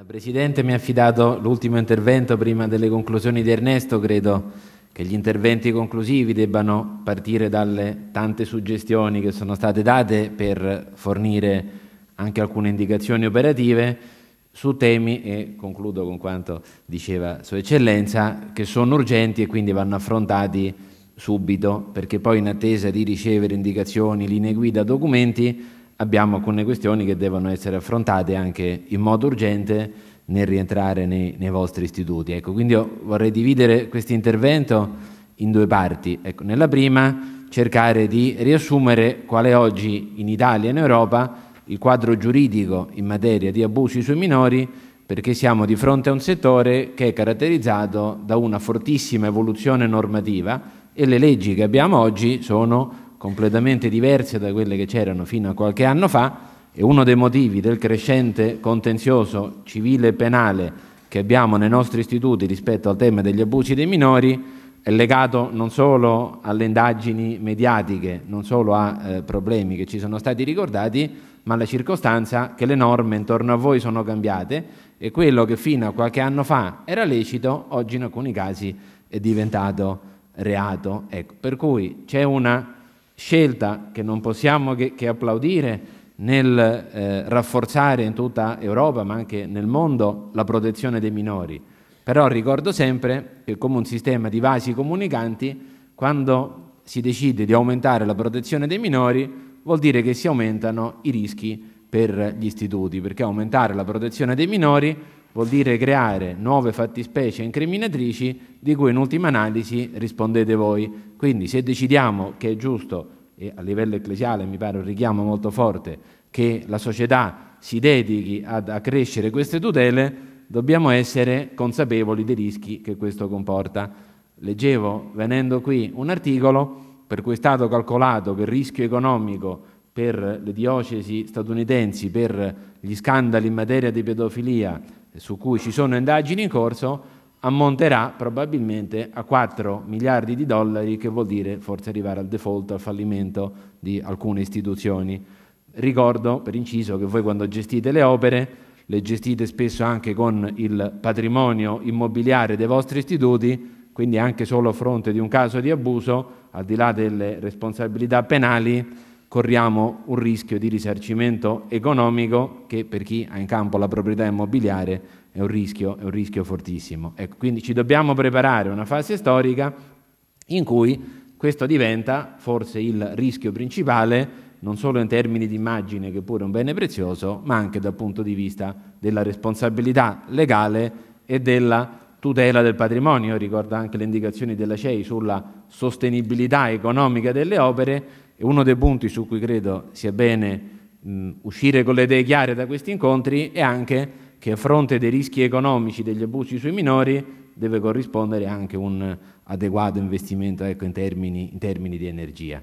La Presidente mi ha affidato l'ultimo intervento prima delle conclusioni di Ernesto, credo che gli interventi conclusivi debbano partire dalle tante suggestioni che sono state date per fornire anche alcune indicazioni operative su temi, e concludo con quanto diceva Sua Eccellenza, che sono urgenti e quindi vanno affrontati subito, perché poi in attesa di ricevere indicazioni, linee guida, documenti, abbiamo alcune questioni che devono essere affrontate anche in modo urgente nel rientrare nei, nei vostri istituti. Ecco, quindi io vorrei dividere questo intervento in due parti. Ecco, nella prima cercare di riassumere qual è oggi in Italia e in Europa il quadro giuridico in materia di abusi sui minori perché siamo di fronte a un settore che è caratterizzato da una fortissima evoluzione normativa e le leggi che abbiamo oggi sono completamente diverse da quelle che c'erano fino a qualche anno fa e uno dei motivi del crescente contenzioso civile e penale che abbiamo nei nostri istituti rispetto al tema degli abusi dei minori è legato non solo alle indagini mediatiche, non solo a eh, problemi che ci sono stati ricordati, ma alla circostanza che le norme intorno a voi sono cambiate e quello che fino a qualche anno fa era lecito, oggi in alcuni casi è diventato reato. Ecco, per cui c'è una scelta che non possiamo che, che applaudire nel eh, rafforzare in tutta Europa, ma anche nel mondo, la protezione dei minori. Però ricordo sempre che come un sistema di vasi comunicanti, quando si decide di aumentare la protezione dei minori, vuol dire che si aumentano i rischi per gli istituti, perché aumentare la protezione dei minori vuol dire creare nuove fattispecie incriminatrici di cui in ultima analisi rispondete voi. Quindi se decidiamo che è giusto, e a livello ecclesiale mi pare un richiamo molto forte, che la società si dedichi ad accrescere queste tutele, dobbiamo essere consapevoli dei rischi che questo comporta. Leggevo venendo qui un articolo per cui è stato calcolato che il rischio economico per le diocesi statunitensi per gli scandali in materia di pedofilia su cui ci sono indagini in corso, ammonterà probabilmente a 4 miliardi di dollari, che vuol dire forse arrivare al default, al fallimento di alcune istituzioni. Ricordo, per inciso, che voi quando gestite le opere le gestite spesso anche con il patrimonio immobiliare dei vostri istituti, quindi anche solo a fronte di un caso di abuso, al di là delle responsabilità penali, corriamo un rischio di risarcimento economico che per chi ha in campo la proprietà immobiliare è un rischio, è un rischio fortissimo. Ecco, quindi ci dobbiamo preparare a una fase storica in cui questo diventa forse il rischio principale, non solo in termini di immagine, che pure è un bene prezioso, ma anche dal punto di vista della responsabilità legale e della tutela del patrimonio, Ricordo anche le indicazioni della CEI sulla sostenibilità economica delle opere, e uno dei punti su cui credo sia bene mh, uscire con le idee chiare da questi incontri è anche che a fronte dei rischi economici degli abusi sui minori deve corrispondere anche un adeguato investimento ecco, in, termini, in termini di energia.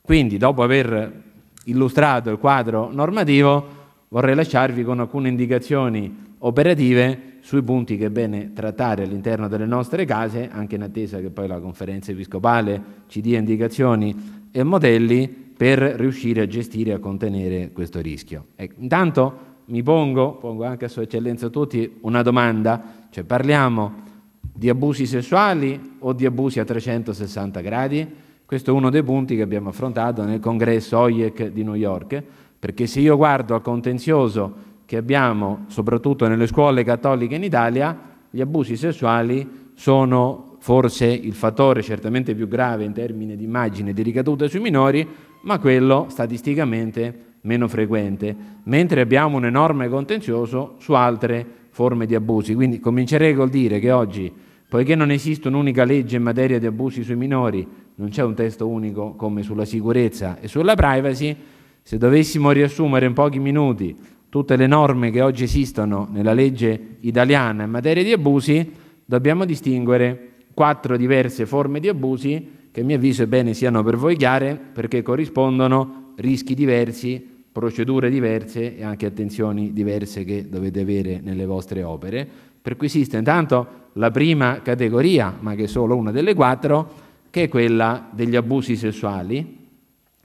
Quindi, dopo aver illustrato il quadro normativo, vorrei lasciarvi con alcune indicazioni operative sui punti che è bene trattare all'interno delle nostre case, anche in attesa che poi la conferenza episcopale ci dia indicazioni e modelli per riuscire a gestire e a contenere questo rischio. E ecco, intanto mi pongo, pongo anche a Sua Eccellenza tutti, una domanda, cioè parliamo di abusi sessuali o di abusi a 360 gradi? Questo è uno dei punti che abbiamo affrontato nel congresso OIEC di New York, perché se io guardo al contenzioso che abbiamo, soprattutto nelle scuole cattoliche in Italia, gli abusi sessuali sono forse il fattore certamente più grave in termini di immagine di ricadute sui minori, ma quello statisticamente meno frequente, mentre abbiamo un enorme contenzioso su altre forme di abusi. Quindi comincerei col dire che oggi, poiché non esiste un'unica legge in materia di abusi sui minori, non c'è un testo unico come sulla sicurezza e sulla privacy, se dovessimo riassumere in pochi minuti tutte le norme che oggi esistono nella legge italiana in materia di abusi, dobbiamo distinguere quattro diverse forme di abusi che a mio avviso è bene siano per voi chiare perché corrispondono rischi diversi, procedure diverse e anche attenzioni diverse che dovete avere nelle vostre opere. Per cui esiste intanto la prima categoria, ma che è solo una delle quattro, che è quella degli abusi sessuali,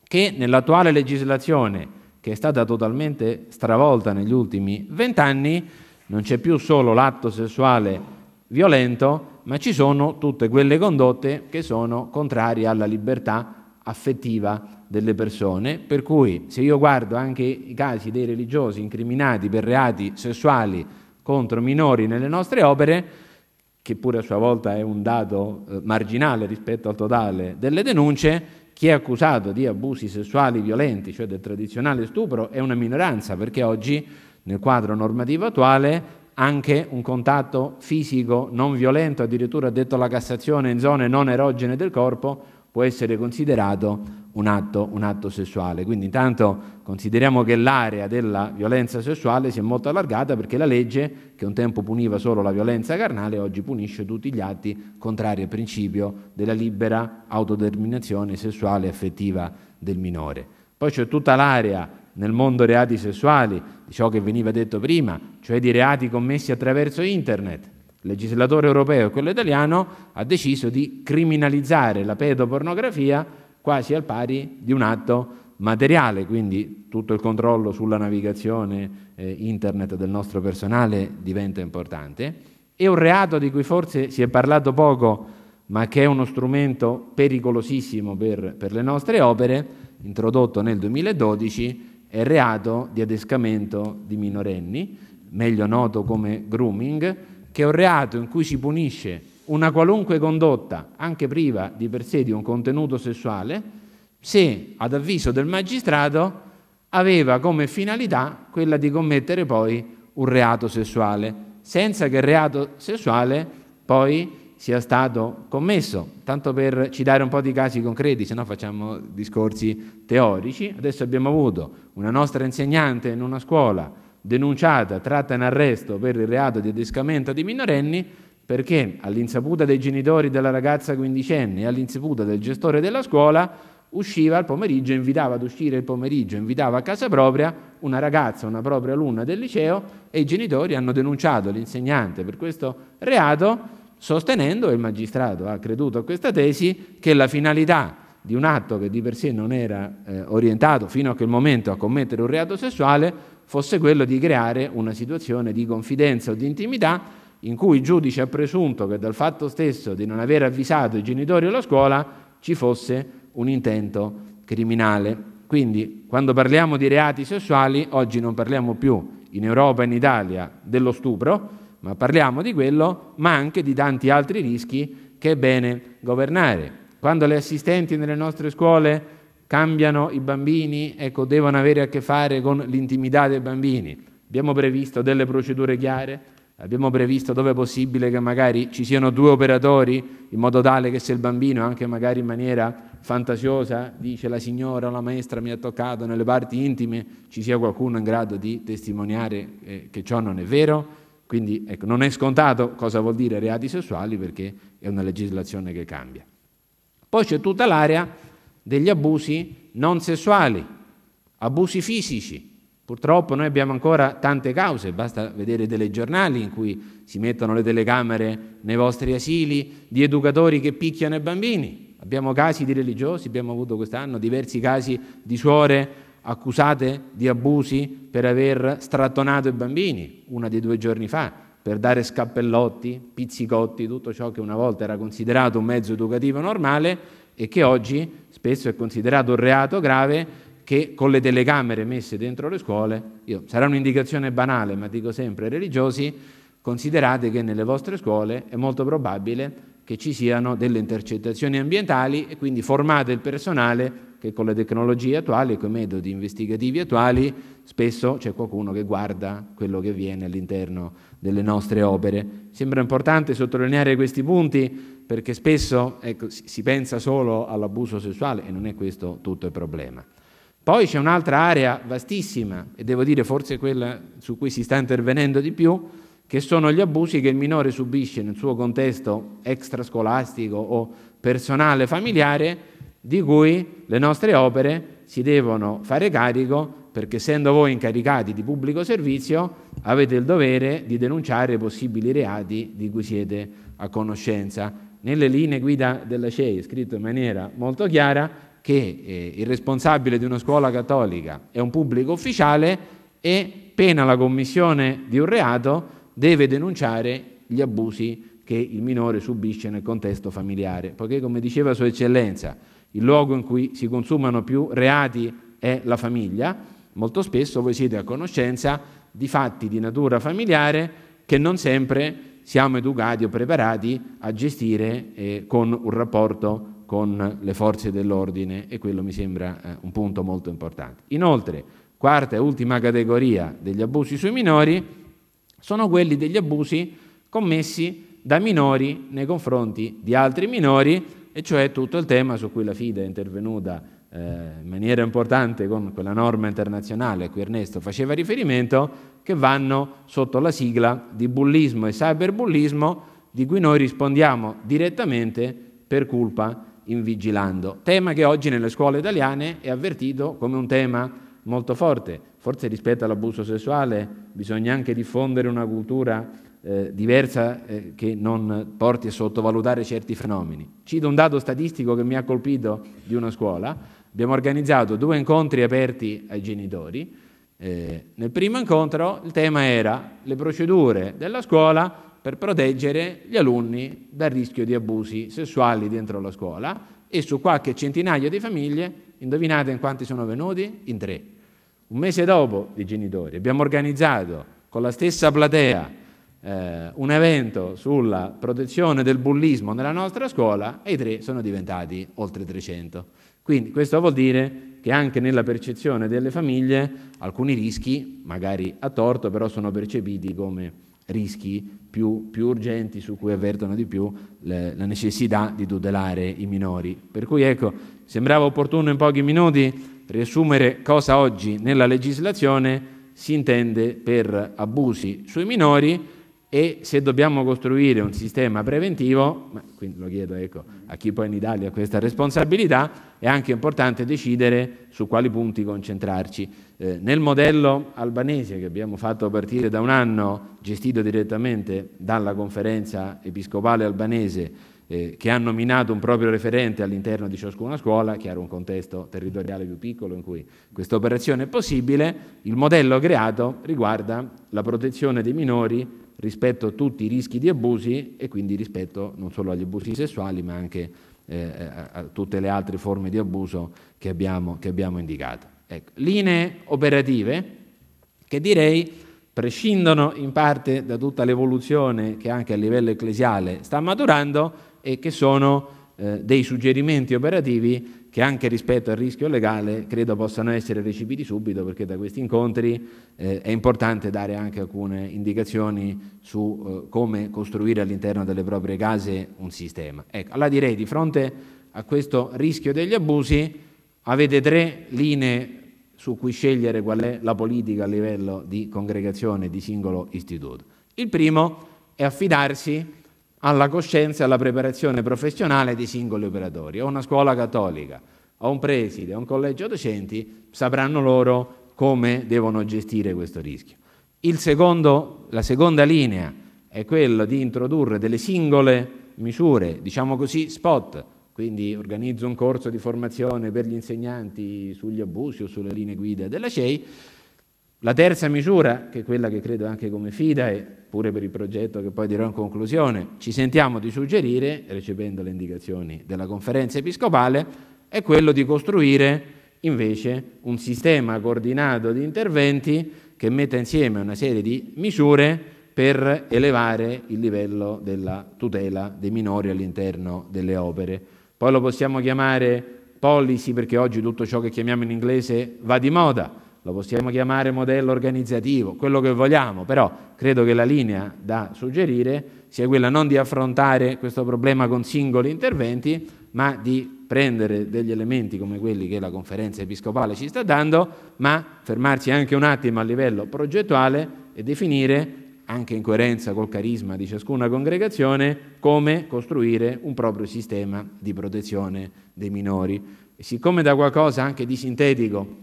che nell'attuale legislazione che è stata totalmente stravolta negli ultimi vent'anni, non c'è più solo l'atto sessuale violento, ma ci sono tutte quelle condotte che sono contrarie alla libertà affettiva delle persone, per cui se io guardo anche i casi dei religiosi incriminati per reati sessuali contro minori nelle nostre opere, che pure a sua volta è un dato eh, marginale rispetto al totale delle denunce, chi è accusato di abusi sessuali violenti, cioè del tradizionale stupro, è una minoranza, perché oggi nel quadro normativo attuale anche un contatto fisico non violento, addirittura detto la Cassazione in zone non erogene del corpo, può essere considerato un atto, un atto, sessuale. Quindi intanto consideriamo che l'area della violenza sessuale si è molto allargata perché la legge, che un tempo puniva solo la violenza carnale, oggi punisce tutti gli atti contrari al principio della libera autodeterminazione sessuale e affettiva del minore. Poi c'è tutta l'area nel mondo reati sessuali, di ciò che veniva detto prima, cioè di reati commessi attraverso internet, il legislatore europeo e quello italiano ha deciso di criminalizzare la pedopornografia quasi al pari di un atto materiale, quindi tutto il controllo sulla navigazione eh, internet del nostro personale diventa importante. E un reato di cui forse si è parlato poco, ma che è uno strumento pericolosissimo per, per le nostre opere, introdotto nel 2012, è il reato di adescamento di minorenni, meglio noto come grooming, che è un reato in cui si punisce una qualunque condotta, anche priva di per sé di un contenuto sessuale, se ad avviso del magistrato aveva come finalità quella di commettere poi un reato sessuale, senza che il reato sessuale poi sia stato commesso. Tanto per citare un po' di casi concreti, se no facciamo discorsi teorici. Adesso abbiamo avuto una nostra insegnante in una scuola denunciata, tratta in arresto per il reato di adescamento di minorenni, perché all'insaputa dei genitori della ragazza quindicenne e all'insaputa del gestore della scuola usciva al pomeriggio, invitava ad uscire il pomeriggio, invitava a casa propria una ragazza, una propria alunna del liceo e i genitori hanno denunciato l'insegnante per questo reato sostenendo, e il magistrato ha creduto a questa tesi, che la finalità di un atto che di per sé non era eh, orientato fino a quel momento a commettere un reato sessuale fosse quello di creare una situazione di confidenza o di intimità in cui il giudice ha presunto che dal fatto stesso di non aver avvisato i genitori o la scuola ci fosse un intento criminale. Quindi quando parliamo di reati sessuali, oggi non parliamo più in Europa e in Italia dello stupro, ma parliamo di quello, ma anche di tanti altri rischi che è bene governare. Quando le assistenti nelle nostre scuole cambiano i bambini, ecco, devono avere a che fare con l'intimità dei bambini. Abbiamo previsto delle procedure chiare, abbiamo previsto dove è possibile che magari ci siano due operatori, in modo tale che se il bambino, anche magari in maniera fantasiosa, dice la signora o la maestra mi ha toccato nelle parti intime, ci sia qualcuno in grado di testimoniare eh, che ciò non è vero. Quindi ecco, non è scontato cosa vuol dire reati sessuali perché è una legislazione che cambia. Poi c'è tutta l'area degli abusi non sessuali, abusi fisici. Purtroppo noi abbiamo ancora tante cause, basta vedere dei giornali in cui si mettono le telecamere nei vostri asili di educatori che picchiano i bambini. Abbiamo casi di religiosi, abbiamo avuto quest'anno diversi casi di suore accusate di abusi per aver strattonato i bambini, una di due giorni fa, per dare scappellotti, pizzicotti, tutto ciò che una volta era considerato un mezzo educativo normale e che oggi spesso è considerato un reato grave che con le telecamere messe dentro le scuole, io, sarà un'indicazione banale, ma dico sempre religiosi, considerate che nelle vostre scuole è molto probabile che ci siano delle intercettazioni ambientali e quindi formate il personale che con le tecnologie attuali e con i metodi investigativi attuali spesso c'è qualcuno che guarda quello che avviene all'interno delle nostre opere. Sembra importante sottolineare questi punti perché spesso ecco, si pensa solo all'abuso sessuale e non è questo tutto il problema. Poi c'è un'altra area vastissima, e devo dire forse quella su cui si sta intervenendo di più, che sono gli abusi che il minore subisce nel suo contesto extrascolastico o personale familiare di cui le nostre opere si devono fare carico perché essendo voi incaricati di pubblico servizio avete il dovere di denunciare possibili reati di cui siete a conoscenza. Nelle linee guida della CEI è scritto in maniera molto chiara che eh, il responsabile di una scuola cattolica è un pubblico ufficiale e pena la commissione di un reato deve denunciare gli abusi che il minore subisce nel contesto familiare, poiché come diceva Sua Eccellenza, il luogo in cui si consumano più reati è la famiglia. Molto spesso voi siete a conoscenza di fatti di natura familiare che non sempre siamo educati o preparati a gestire eh, con un rapporto con le forze dell'ordine e quello mi sembra eh, un punto molto importante. Inoltre, quarta e ultima categoria degli abusi sui minori sono quelli degli abusi commessi da minori nei confronti di altri minori e cioè tutto il tema su cui la FIDE è intervenuta eh, in maniera importante con quella norma internazionale a cui Ernesto faceva riferimento, che vanno sotto la sigla di bullismo e cyberbullismo, di cui noi rispondiamo direttamente per colpa invigilando. Tema che oggi nelle scuole italiane è avvertito come un tema molto forte. Forse rispetto all'abuso sessuale bisogna anche diffondere una cultura eh, diversa eh, che non porti a sottovalutare certi fenomeni. Cito un dato statistico che mi ha colpito di una scuola. Abbiamo organizzato due incontri aperti ai genitori. Eh, nel primo incontro il tema era le procedure della scuola per proteggere gli alunni dal rischio di abusi sessuali dentro la scuola e su qualche centinaio di famiglie, indovinate in quanti sono venuti? In tre. Un mese dopo, i genitori, abbiamo organizzato con la stessa platea eh, un evento sulla protezione del bullismo nella nostra scuola e i tre sono diventati oltre 300. Quindi questo vuol dire che anche nella percezione delle famiglie alcuni rischi, magari a torto, però sono percepiti come rischi più, più urgenti su cui avvertono di più le, la necessità di tutelare i minori. Per cui ecco, sembrava opportuno in pochi minuti riassumere cosa oggi nella legislazione si intende per abusi sui minori e se dobbiamo costruire un sistema preventivo, ma quindi lo chiedo ecco, a chi poi in Italia ha questa responsabilità, è anche importante decidere su quali punti concentrarci. Eh, nel modello albanese che abbiamo fatto partire da un anno, gestito direttamente dalla conferenza episcopale albanese, eh, che ha nominato un proprio referente all'interno di ciascuna scuola, chiaro un contesto territoriale più piccolo in cui questa operazione è possibile, il modello creato riguarda la protezione dei minori rispetto a tutti i rischi di abusi e quindi rispetto non solo agli abusi sessuali ma anche eh, a tutte le altre forme di abuso che abbiamo, che abbiamo indicato. Ecco. Linee operative che direi prescindono in parte da tutta l'evoluzione che anche a livello ecclesiale sta maturando e che sono eh, dei suggerimenti operativi che anche rispetto al rischio legale credo possano essere recepiti subito perché da questi incontri eh, è importante dare anche alcune indicazioni su eh, come costruire all'interno delle proprie case un sistema. Ecco, allora direi di fronte a questo rischio degli abusi avete tre linee su cui scegliere qual è la politica a livello di congregazione di singolo istituto. Il primo è affidarsi alla coscienza e alla preparazione professionale dei singoli operatori. O una scuola cattolica, o un preside, o un collegio docenti, sapranno loro come devono gestire questo rischio. Secondo, la seconda linea è quella di introdurre delle singole misure, diciamo così, spot, quindi organizzo un corso di formazione per gli insegnanti sugli abusi o sulle linee guida della CEI, la terza misura, che è quella che credo anche come FIDA e pure per il progetto che poi dirò in conclusione, ci sentiamo di suggerire, recependo le indicazioni della conferenza episcopale, è quello di costruire invece un sistema coordinato di interventi che metta insieme una serie di misure per elevare il livello della tutela dei minori all'interno delle opere. Poi lo possiamo chiamare policy perché oggi tutto ciò che chiamiamo in inglese va di moda lo possiamo chiamare modello organizzativo, quello che vogliamo, però credo che la linea da suggerire sia quella non di affrontare questo problema con singoli interventi, ma di prendere degli elementi come quelli che la conferenza episcopale ci sta dando, ma fermarsi anche un attimo a livello progettuale e definire, anche in coerenza col carisma di ciascuna congregazione, come costruire un proprio sistema di protezione dei minori. E siccome da qualcosa anche di sintetico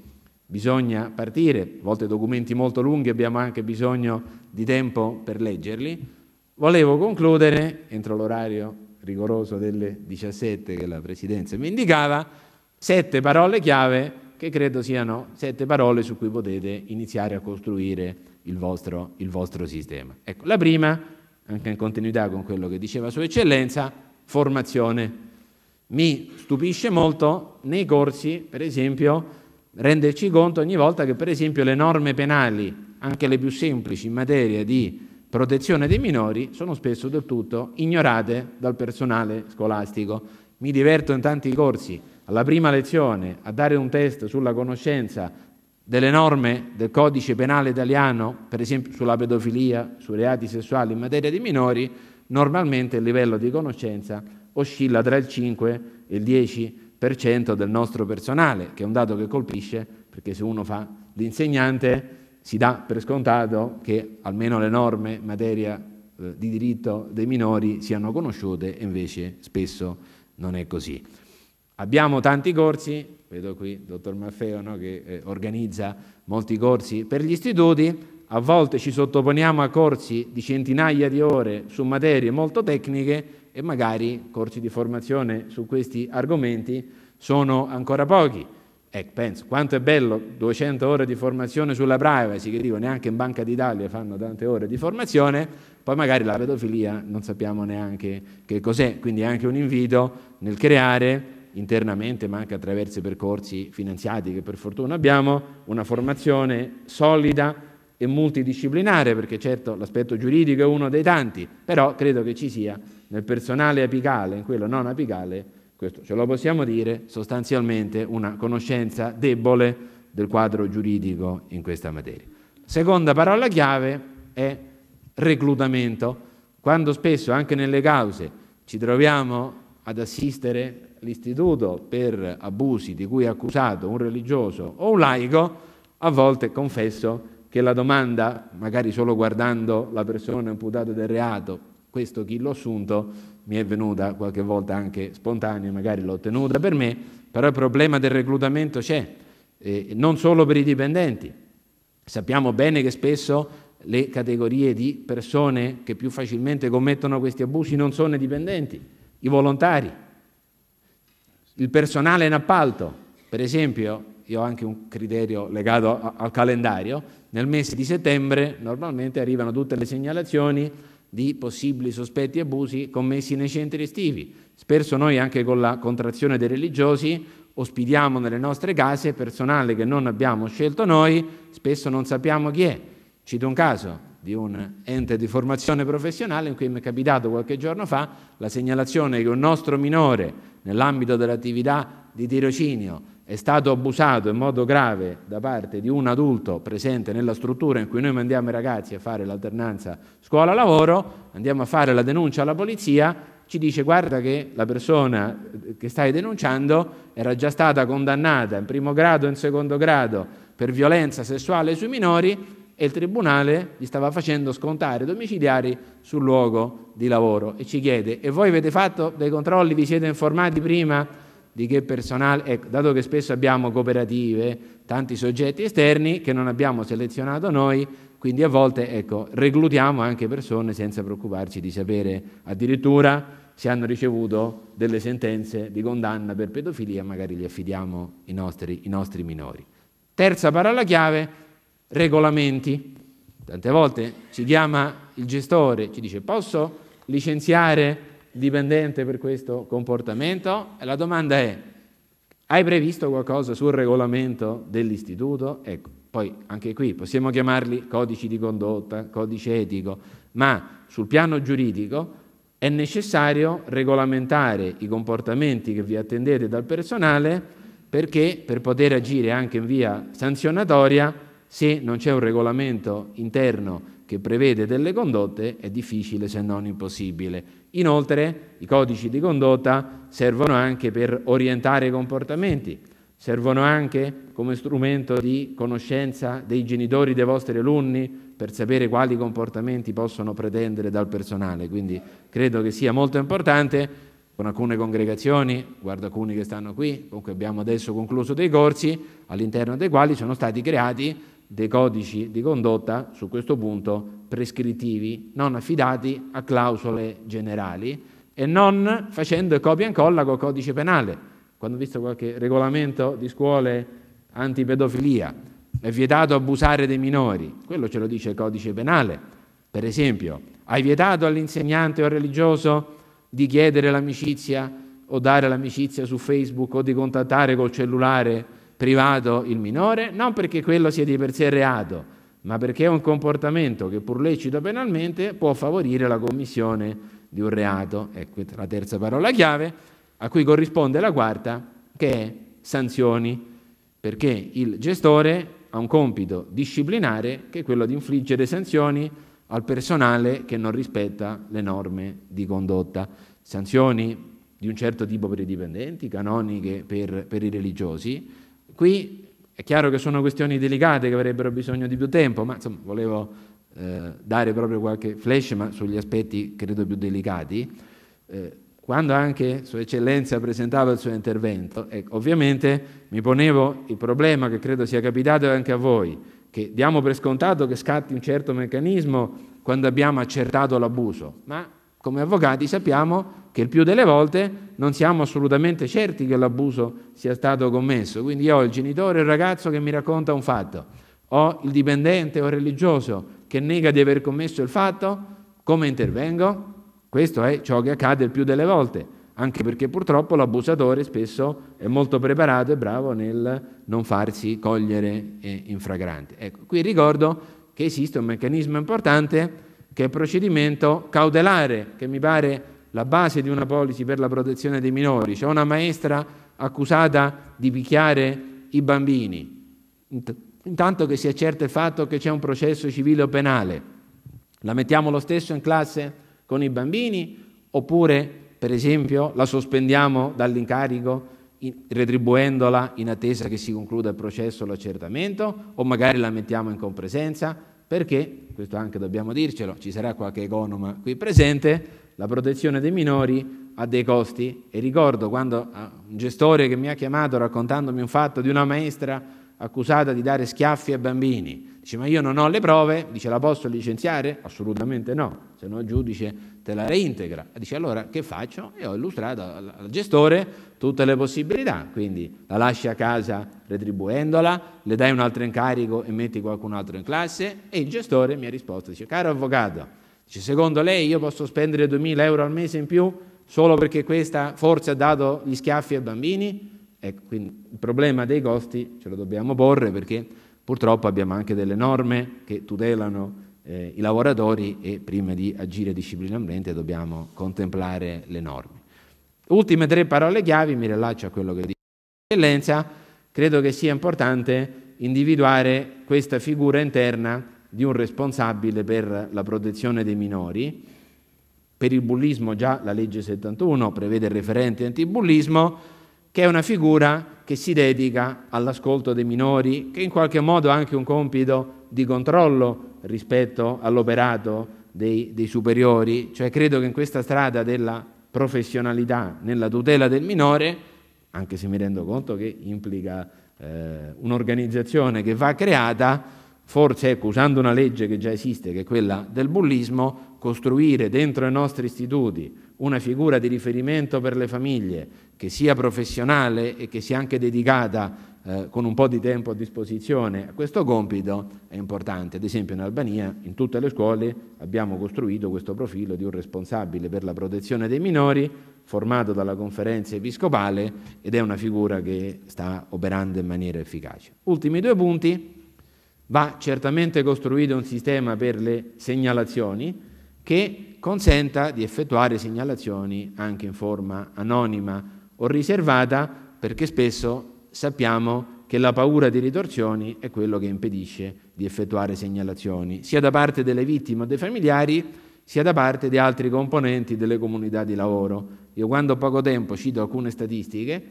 bisogna partire, a volte documenti molto lunghi abbiamo anche bisogno di tempo per leggerli. Volevo concludere, entro l'orario rigoroso delle 17 che la Presidenza mi indicava, sette parole chiave che credo siano sette parole su cui potete iniziare a costruire il vostro, il vostro sistema. Ecco, la prima, anche in continuità con quello che diceva Sua Eccellenza, formazione. Mi stupisce molto nei corsi, per esempio, renderci conto ogni volta che per esempio le norme penali, anche le più semplici in materia di protezione dei minori, sono spesso del tutto ignorate dal personale scolastico. Mi diverto in tanti corsi, alla prima lezione, a dare un test sulla conoscenza delle norme del codice penale italiano, per esempio sulla pedofilia, sui reati sessuali in materia di minori, normalmente il livello di conoscenza oscilla tra il 5 e il 10%. 20% del nostro personale, che è un dato che colpisce, perché se uno fa l'insegnante si dà per scontato che almeno le norme in materia eh, di diritto dei minori siano conosciute e invece spesso non è così. Abbiamo tanti corsi, vedo qui il dottor Maffeo no, che eh, organizza molti corsi per gli istituti, a volte ci sottoponiamo a corsi di centinaia di ore su materie molto tecniche, e magari corsi di formazione su questi argomenti sono ancora pochi. E penso, quanto è bello 200 ore di formazione sulla privacy, che dico neanche in Banca d'Italia fanno tante ore di formazione, poi magari la pedofilia non sappiamo neanche che cos'è, quindi è anche un invito nel creare internamente ma anche attraverso i percorsi finanziati che per fortuna abbiamo, una formazione solida e multidisciplinare, perché certo l'aspetto giuridico è uno dei tanti, però credo che ci sia nel personale apicale, in quello non apicale, questo ce lo possiamo dire, sostanzialmente una conoscenza debole del quadro giuridico in questa materia. Seconda parola chiave è reclutamento. Quando spesso anche nelle cause ci troviamo ad assistere l'istituto per abusi di cui è accusato un religioso o un laico, a volte confesso che la domanda, magari solo guardando la persona imputata del reato, questo chi l'ho assunto mi è venuta qualche volta anche spontanea, magari l'ho ottenuta per me, però il problema del reclutamento c'è, eh, non solo per i dipendenti. Sappiamo bene che spesso le categorie di persone che più facilmente commettono questi abusi non sono i dipendenti, i volontari, il personale in appalto. Per esempio, io ho anche un criterio legato al calendario, nel mese di settembre normalmente arrivano tutte le segnalazioni di possibili sospetti e abusi commessi nei centri estivi. Spesso noi anche con la contrazione dei religiosi ospitiamo nelle nostre case personale che non abbiamo scelto noi, spesso non sappiamo chi è. Cito un caso di un ente di formazione professionale in cui mi è capitato qualche giorno fa la segnalazione che un nostro minore nell'ambito dell'attività di tirocinio è stato abusato in modo grave da parte di un adulto presente nella struttura in cui noi mandiamo i ragazzi a fare l'alternanza scuola-lavoro, andiamo a fare la denuncia alla polizia, ci dice guarda che la persona eh, che stai denunciando era già stata condannata in primo grado e in secondo grado per violenza sessuale sui minori e il tribunale gli stava facendo scontare domiciliari sul luogo di lavoro e ci chiede e voi avete fatto dei controlli, vi siete informati prima? di che personale, ecco, dato che spesso abbiamo cooperative, tanti soggetti esterni che non abbiamo selezionato noi, quindi a volte ecco, reclutiamo anche persone senza preoccuparci di sapere addirittura se hanno ricevuto delle sentenze di condanna per pedofilia, magari gli affidiamo i nostri, i nostri minori. Terza parola chiave, regolamenti. Tante volte ci chiama il gestore, ci dice posso licenziare dipendente per questo comportamento? La domanda è, hai previsto qualcosa sul regolamento dell'istituto? Ecco, poi anche qui possiamo chiamarli codici di condotta, codice etico, ma sul piano giuridico è necessario regolamentare i comportamenti che vi attendete dal personale perché per poter agire anche in via sanzionatoria, se non c'è un regolamento interno che prevede delle condotte è difficile se non impossibile. Inoltre i codici di condotta servono anche per orientare i comportamenti, servono anche come strumento di conoscenza dei genitori dei vostri alunni per sapere quali comportamenti possono pretendere dal personale. Quindi credo che sia molto importante con alcune congregazioni, guardo alcuni che stanno qui, comunque abbiamo adesso concluso dei corsi all'interno dei quali sono stati creati dei codici di condotta su questo punto prescrittivi, non affidati a clausole generali e non facendo copia e incolla col codice penale. Quando ho visto qualche regolamento di scuole antipedofilia, è vietato abusare dei minori, quello ce lo dice il codice penale. Per esempio, hai vietato all'insegnante o al religioso di chiedere l'amicizia o dare l'amicizia su Facebook o di contattare col cellulare privato il minore, non perché quello sia di per sé reato, ma perché è un comportamento che pur lecito penalmente può favorire la commissione di un reato. Ecco la terza parola chiave, a cui corrisponde la quarta, che è sanzioni, perché il gestore ha un compito disciplinare che è quello di infliggere sanzioni al personale che non rispetta le norme di condotta. Sanzioni di un certo tipo per i dipendenti, canoniche per, per i religiosi, Qui è chiaro che sono questioni delicate che avrebbero bisogno di più tempo, ma insomma volevo eh, dare proprio qualche flash, ma sugli aspetti credo più delicati. Eh, quando anche Sua Eccellenza presentava il suo intervento, eh, ovviamente mi ponevo il problema che credo sia capitato anche a voi, che diamo per scontato che scatti un certo meccanismo quando abbiamo accertato l'abuso, ma come avvocati sappiamo che il più delle volte non siamo assolutamente certi che l'abuso sia stato commesso. Quindi io ho il genitore o il ragazzo che mi racconta un fatto, ho il dipendente o il religioso che nega di aver commesso il fatto, come intervengo? Questo è ciò che accade il più delle volte, anche perché purtroppo l'abusatore spesso è molto preparato e bravo nel non farsi cogliere eh, in fragrante. Ecco, qui ricordo che esiste un meccanismo importante che è il procedimento cautelare, che mi pare la base di una policy per la protezione dei minori. C'è una maestra accusata di picchiare i bambini, intanto che si accerta il fatto che c'è un processo civile o penale. La mettiamo lo stesso in classe con i bambini oppure, per esempio, la sospendiamo dall'incarico retribuendola in attesa che si concluda il processo o l'accertamento o magari la mettiamo in compresenza perché, questo anche dobbiamo dircelo, ci sarà qualche economa qui presente, la protezione dei minori ha dei costi e ricordo quando ah, un gestore che mi ha chiamato raccontandomi un fatto di una maestra accusata di dare schiaffi ai bambini, dice ma io non ho le prove, dice la posso licenziare? Assolutamente no, se no il giudice te la reintegra. Dice allora che faccio? E ho illustrato al gestore tutte le possibilità, quindi la lasci a casa retribuendola, le dai un altro incarico e metti qualcun altro in classe e il gestore mi ha risposto, dice caro avvocato, dice, secondo lei io posso spendere 2.000 euro al mese in più solo perché questa forse ha dato gli schiaffi ai bambini? Ecco, quindi il problema dei costi ce lo dobbiamo porre perché purtroppo abbiamo anche delle norme che tutelano eh, i lavoratori e prima di agire disciplinarmente dobbiamo contemplare le norme. Ultime tre parole chiavi, mi rilaccio a quello che dice l'eccellenza, credo che sia importante individuare questa figura interna di un responsabile per la protezione dei minori. Per il bullismo già la legge 71 prevede il referente antibullismo, che è una figura che si dedica all'ascolto dei minori, che in qualche modo ha anche un compito di controllo rispetto all'operato dei, dei superiori, cioè credo che in questa strada della professionalità nella tutela del minore, anche se mi rendo conto che implica eh, un'organizzazione che va creata, forse ecco, usando una legge che già esiste, che è quella del bullismo, costruire dentro i nostri istituti una figura di riferimento per le famiglie che sia professionale e che sia anche dedicata eh, con un po' di tempo a disposizione a questo compito è importante. Ad esempio in Albania in tutte le scuole abbiamo costruito questo profilo di un responsabile per la protezione dei minori formato dalla conferenza episcopale ed è una figura che sta operando in maniera efficace. Ultimi due punti Va certamente costruito un sistema per le segnalazioni che consenta di effettuare segnalazioni anche in forma anonima o riservata, perché spesso sappiamo che la paura di ritorsioni è quello che impedisce di effettuare segnalazioni, sia da parte delle vittime o dei familiari, sia da parte di altri componenti delle comunità di lavoro. Io quando ho poco tempo cito alcune statistiche,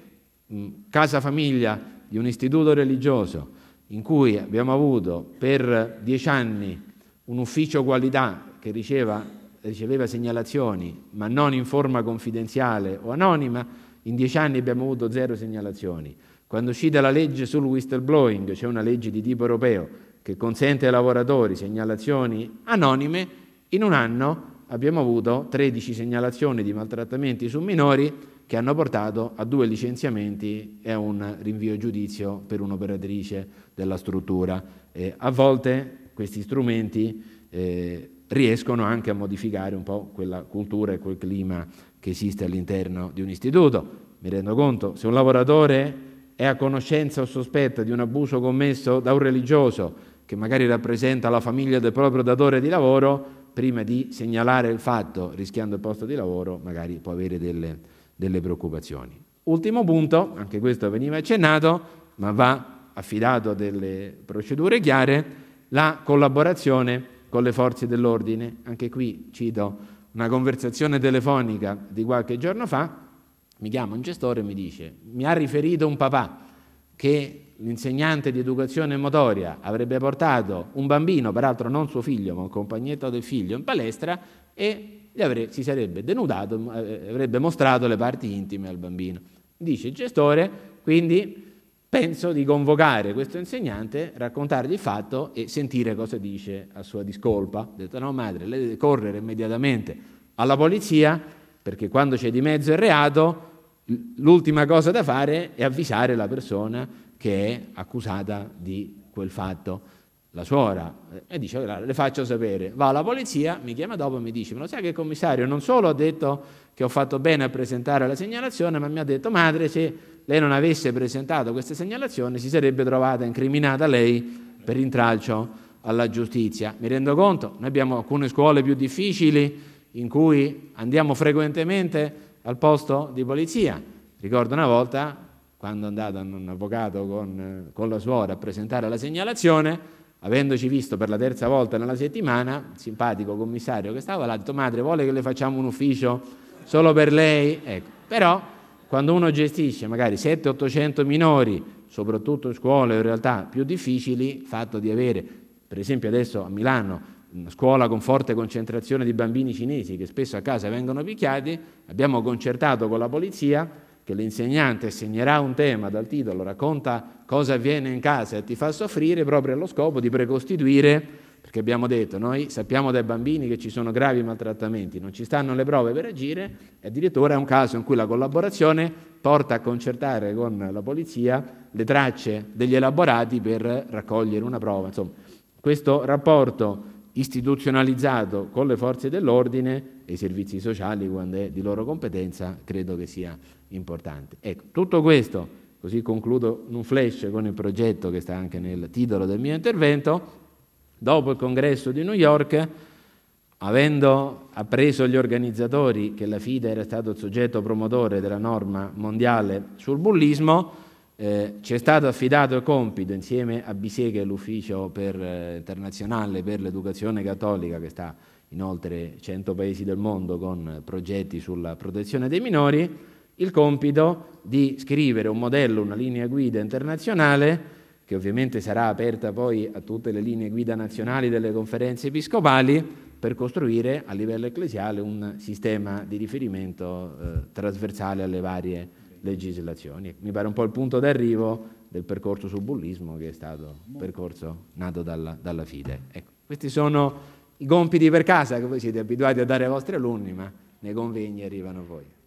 casa famiglia di un istituto religioso, in cui abbiamo avuto per dieci anni un ufficio qualità che riceva, riceveva segnalazioni, ma non in forma confidenziale o anonima, in dieci anni abbiamo avuto zero segnalazioni. Quando uscita la legge sul whistleblowing, c'è una legge di tipo europeo che consente ai lavoratori segnalazioni anonime, in un anno abbiamo avuto 13 segnalazioni di maltrattamenti su minori che hanno portato a due licenziamenti e a un rinvio a giudizio per un'operatrice della struttura. Eh, a volte questi strumenti eh, riescono anche a modificare un po' quella cultura e quel clima che esiste all'interno di un istituto. Mi rendo conto, se un lavoratore è a conoscenza o sospetta di un abuso commesso da un religioso che magari rappresenta la famiglia del proprio datore di lavoro, prima di segnalare il fatto rischiando il posto di lavoro, magari può avere delle delle preoccupazioni. Ultimo punto, anche questo veniva accennato, ma va affidato a delle procedure chiare, la collaborazione con le forze dell'ordine. Anche qui cito una conversazione telefonica di qualche giorno fa, mi chiama un gestore e mi dice, mi ha riferito un papà che l'insegnante di educazione motoria avrebbe portato un bambino, peraltro non suo figlio, ma un compagnetto del figlio, in palestra e avrei, si sarebbe denudato, eh, avrebbe mostrato le parti intime al bambino. Dice il gestore, quindi penso di convocare questo insegnante, raccontargli il fatto e sentire cosa dice a sua discolpa. Ha detto no madre, lei deve correre immediatamente alla polizia perché quando c'è di mezzo il reato l'ultima cosa da fare è avvisare la persona che è accusata di quel fatto la suora, eh, e dice, le faccio sapere. Va alla polizia, mi chiama dopo e mi dice, ma lo sai che il commissario non solo ha detto che ho fatto bene a presentare la segnalazione, ma mi ha detto, madre, se lei non avesse presentato questa segnalazione si sarebbe trovata incriminata lei per intralcio alla giustizia. Mi rendo conto, noi abbiamo alcune scuole più difficili in cui andiamo frequentemente al posto di polizia. Ricordo una volta, quando è andato un avvocato con, eh, con la suora a presentare la segnalazione, avendoci visto per la terza volta nella settimana, simpatico commissario che stava là, ha detto madre vuole che le facciamo un ufficio solo per lei? Ecco. Però quando uno gestisce magari 700-800 minori, soprattutto scuole in realtà più difficili, il fatto di avere, per esempio adesso a Milano, una scuola con forte concentrazione di bambini cinesi che spesso a casa vengono picchiati, abbiamo concertato con la polizia che l'insegnante segnerà un tema dal titolo, racconta cosa avviene in casa e ti fa soffrire proprio allo scopo di precostituire, perché abbiamo detto, noi sappiamo dai bambini che ci sono gravi maltrattamenti, non ci stanno le prove per agire e addirittura è un caso in cui la collaborazione porta a concertare con la polizia le tracce degli elaborati per raccogliere una prova. Insomma, questo rapporto istituzionalizzato con le forze dell'ordine i servizi sociali quando è di loro competenza, credo che sia importante. Ecco, tutto questo, così concludo in un flash con il progetto che sta anche nel titolo del mio intervento, dopo il congresso di New York, avendo appreso gli organizzatori che la FIDA era stato il soggetto promotore della norma mondiale sul bullismo, eh, ci è stato affidato il compito insieme a Biseghe, l'ufficio per, eh, internazionale per l'educazione cattolica che sta in oltre 100 paesi del mondo con progetti sulla protezione dei minori, il compito di scrivere un modello, una linea guida internazionale, che ovviamente sarà aperta poi a tutte le linee guida nazionali delle conferenze episcopali, per costruire a livello ecclesiale un sistema di riferimento eh, trasversale alle varie legislazioni. Mi pare un po' il punto d'arrivo del percorso sul bullismo che è stato un percorso nato dalla, dalla FIDE. Ecco, questi sono i compiti per casa che voi siete abituati a dare ai vostri alunni, ma nei convegni arrivano voi.